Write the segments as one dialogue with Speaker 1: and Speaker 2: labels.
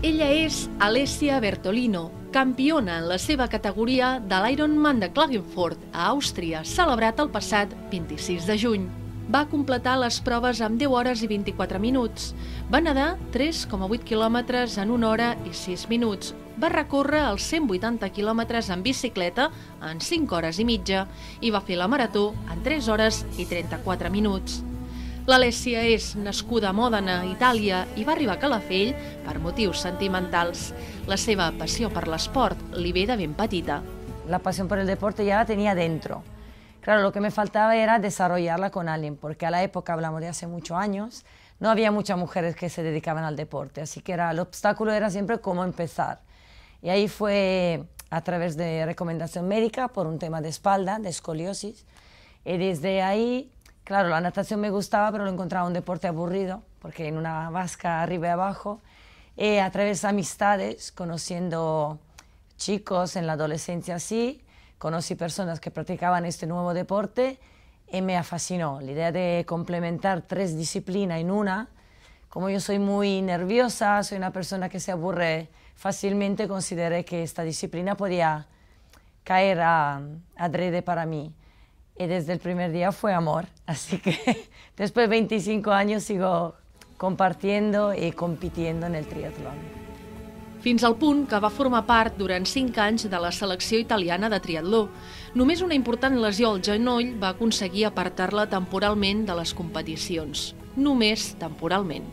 Speaker 1: Ella és Alessia Bertolino, campiona en la seva categoria de l'Ironman de Klagenfurt a Àustria, celebrat el passat 26 de juny. Va completar les proves amb 10 hores i 24 minuts. Va nedar 3,8 quilòmetres en 1 hora i 6 minuts. Va recórrer els 180 quilòmetres en bicicleta en 5 hores i mitja i va fer la marató en 3 hores i 34 minuts. L'Alessia es nascuda a Mòdena, Italia, y va arribar a Calafell para motivos sentimentals. La seva pasió per l'esport li ve de ben
Speaker 2: La pasión por el deporte ya la tenía dentro. Claro, lo que me faltaba era desarrollarla con alguien, porque a la época, hablamos de hace muchos años, no había muchas mujeres que se dedicaban al deporte, así que era, el obstáculo era siempre cómo empezar. Y ahí fue a través de recomendación médica por un tema de espalda, de escoliosis, y desde ahí Claro, la natación me gustaba, pero lo encontraba un deporte aburrido, porque en una vasca arriba y abajo, eh, a través de amistades, conociendo chicos en la adolescencia, así, conocí personas que practicaban este nuevo deporte y eh, me fascinó la idea de complementar tres disciplinas en una. Como yo soy muy nerviosa, soy una persona que se aburre fácilmente, consideré que esta disciplina podía caer a adrede para mí. y desde el primer día fue amor. Así que después de 25 años sigo compartiendo y compitiendo en el triatlón. Fins al punt que va formar part durant 5 anys de la
Speaker 1: selecció italiana de triatló. Només una important lesió al genoll va aconseguir apartar-la temporalment de les competicions. Només temporalment.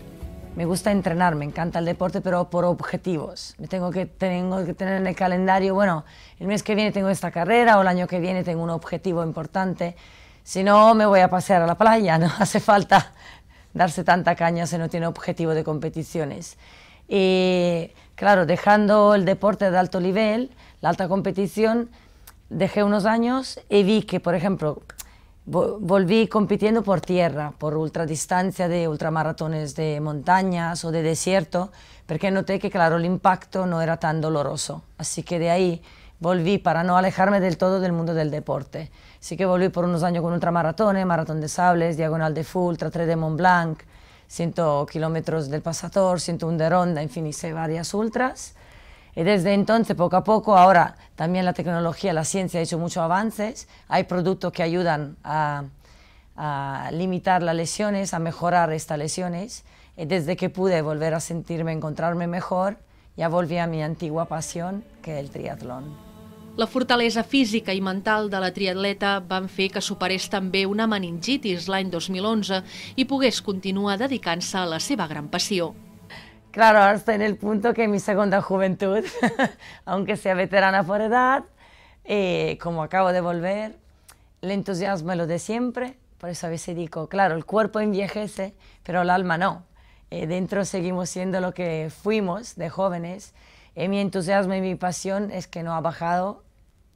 Speaker 2: me gusta entrenar, me encanta el deporte, pero por objetivos. Me tengo que, tengo que tener en el calendario, bueno, el mes que viene tengo esta carrera o el año que viene tengo un objetivo importante. Si no, me voy a pasear a la playa, no hace falta darse tanta caña si no tiene objetivo de competiciones. Y claro, dejando el deporte de alto nivel, la alta competición, dejé unos años y vi que, por ejemplo, volví compitiendo por tierra, por ultradistancia de ultramaratones de montañas o de desierto, porque noté que, claro, el impacto no era tan doloroso. Así que de ahí volví para no alejarme del todo del mundo del deporte. Así que volví por unos años con ultramaratones, maratón de sables, diagonal de full, ultra 3 de Mont Blanc, 100 kilómetros del pasator 101 de Ronda, en fin, hice varias ultras. Y desde entonces, poco a poco, ahora También la tecnología, la ciencia ha hecho muchos avances. Hay productos que ayudan a, a limitar las lesiones, a mejorar estas lesiones. Y eh, desde que pude volver a sentirme, encontrarme mejor, ya volví a mi antigua pasión, que es el triatlón.
Speaker 1: La fortalesa física i mental de la triatleta van fer que superés també una meningitis l'any 2011 i pogués continuar dedicant-se a la seva gran passió,
Speaker 2: Claro, ahora estoy en el punto que mi segunda juventud, aunque sea veterana por edad, eh, como acabo de volver, el entusiasmo es lo de siempre, por eso a veces digo, claro, el cuerpo envejece, pero el alma no. Eh, dentro seguimos siendo lo que fuimos de jóvenes. Eh, mi entusiasmo y mi pasión es que no ha bajado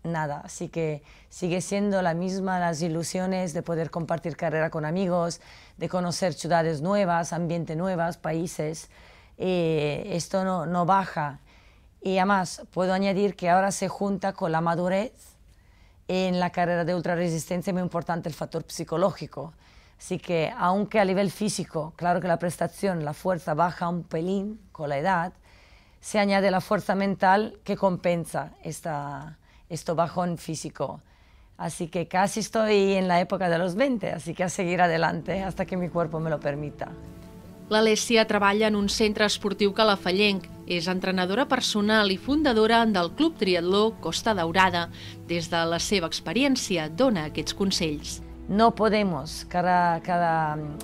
Speaker 2: nada, así que sigue siendo la misma las ilusiones de poder compartir carrera con amigos, de conocer ciudades nuevas, ambientes nuevas, países. Eh, esto no, baja. Y además puedo añadir que ahora se junta con la madurez. En la carrera de ultraresistencia es muy importante el factor psicológico. Así que aunque a nivel físico, claro que la prestación, la fuerza baja un pelín con la edad, se añade la fuerza mental que compensa esta, este bajón físico. Así que casi estoy en la época de los 20, así que a seguir adelante hasta que mi cuerpo me lo permita. L'Alessia treballa en un centre
Speaker 1: esportiu calafallenc, és entrenadora personal i fundadora del Club Triatló Costa Daurada. Des de la seva experiència dona aquests consells.
Speaker 2: No podemos, cada, cada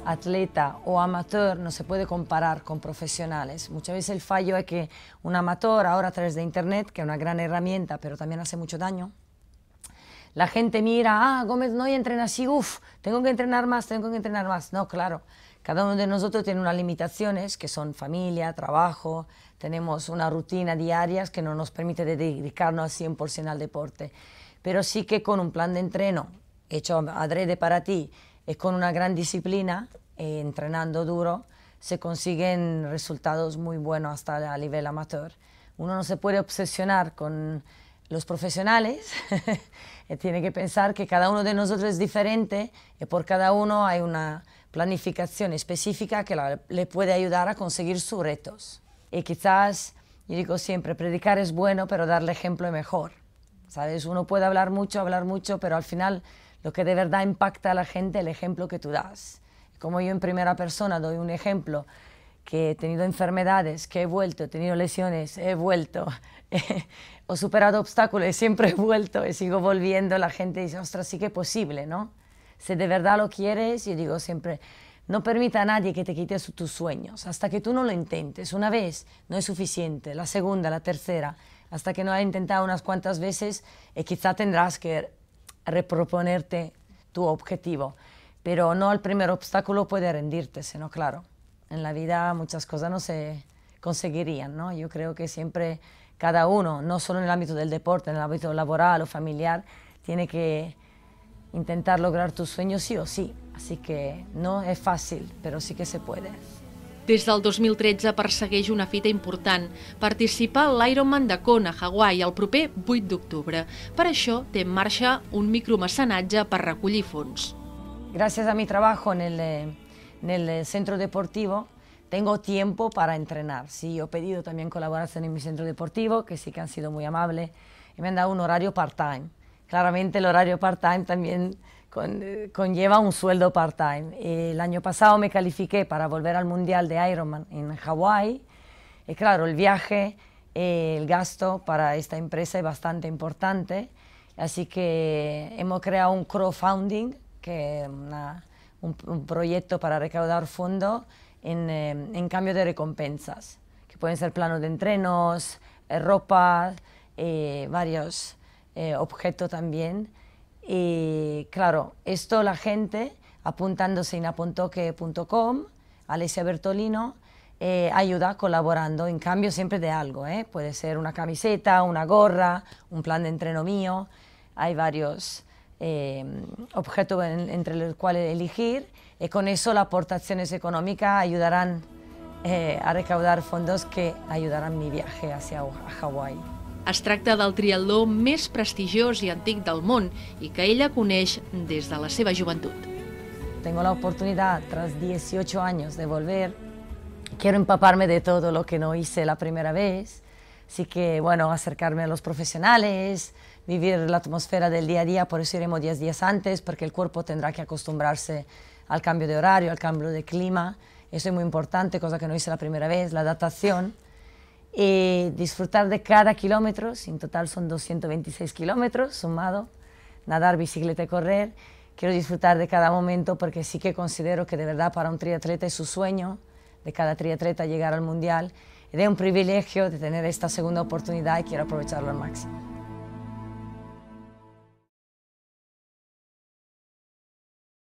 Speaker 2: atleta o amateur no se puede comparar con profesionales. Muchas veces el fallo es que un amateur, ahora a través de Internet, que es una gran herramienta, pero también hace mucho daño, la gente mira, ah, Gómez no y entrena así, uff, tengo que entrenar más, tengo que entrenar más. No, claro, Cada uno de nosotros tiene unas limitaciones que son familia, trabajo, tenemos una rutina diaria que no nos permite dedicarnos al 100% al deporte, pero sí que con un plan de entreno hecho adrede para ti y con una gran disciplina, eh, entrenando duro, se consiguen resultados muy buenos hasta a nivel amateur. Uno no se puede obsesionar con los profesionales eh, tiene que pensar que cada uno de nosotros es diferente y eh, por cada uno hay una, planificación específica que le puede ayudar a conseguir sus retos. Y quizás, yo digo siempre, predicar es bueno, pero darle ejemplo es mejor. ¿Sabes? Uno puede hablar mucho, hablar mucho, pero al final lo que de verdad impacta a la gente es el ejemplo que tú das. Como yo en primera persona doy un ejemplo, que he tenido enfermedades, que he vuelto, he tenido lesiones, he vuelto, he superado obstáculos, siempre he vuelto y sigo volviendo, la gente dice, ostras, sí que es posible, ¿no? Si de verdad lo quieres, yo digo siempre, no permita a nadie que te quite tus sueños hasta que tú no lo intentes. Una vez no es suficiente, la segunda, la tercera, hasta que no hayas intentado unas cuantas veces y eh, quizá tendrás que reproponerte tu objetivo. Pero no el primer obstáculo puede rendirte, sino claro, en la vida muchas cosas no se conseguirían, ¿no? Yo creo que siempre cada uno, no solo en el ámbito del deporte, en el ámbito laboral o familiar, tiene que intentar lograr tus sueños sí o sí. Así que no es fácil, pero sí que se puede. Des del 2013
Speaker 1: persegueix una fita important, participar a l'Ironman de Kona, Hawaii, el proper 8 d'octubre. Per això té en marxa un micromecenatge per recollir fons.
Speaker 2: Gràcies a mi trabajo en el, en el centro deportivo, tengo tiempo para entrenar. Sí, he pedido también colaboración en mi centro deportivo, que sí que han sido muy amables, y me han dado un horario part-time. Claramente el horario part-time también conlleva un sueldo part-time. El año pasado me califiqué para volver al Mundial de Ironman en Hawái. Y eh, claro, el viaje, eh, el gasto para esta empresa es bastante importante. Así que hemos creado un crowdfunding, que es un, proyecto para recaudar fondos eh, en, cambio de recompensas, que pueden ser planos de entrenos, ropa, varios eh, objeto también. Y claro, esto la gente apuntándose en apuntoque.com, Alicia Bertolino, eh, ayuda colaborando en cambio siempre de algo. ¿eh? Puede ser una camiseta, una gorra, un plan de entreno mío. Hay varios objetos entre los cuales elegir y con eso las aportaciones económicas ayudarán a recaudar fondos que ayudarán mi viaje hacia Hawái. Es al del triatló prestigioso
Speaker 1: prestigioso y antiguo del mundo y que ella coneix desde la seva juventud.
Speaker 2: Tengo la oportunidad, tras 18 años, de volver. Quiero empaparme de todo lo que no hice la primera vez. Así que, bueno, acercarme a los profesionales, vivir la atmósfera del día a día, por eso iremos 10 días antes, porque el cuerpo tendrá que acostumbrarse al cambio de horario, al cambio de clima. Eso es muy importante, cosa que no hice la primera vez, la adaptación eh, disfrutar de cada kilómetro, en total son 226 kilómetros sumado, nadar, bicicleta y correr. Quiero disfrutar de cada momento porque sí que considero que de verdad para un triatleta es su sueño, de cada triatleta llegar al mundial. Es un privilegio de tener esta segunda oportunidad y quiero aprovecharlo al máximo.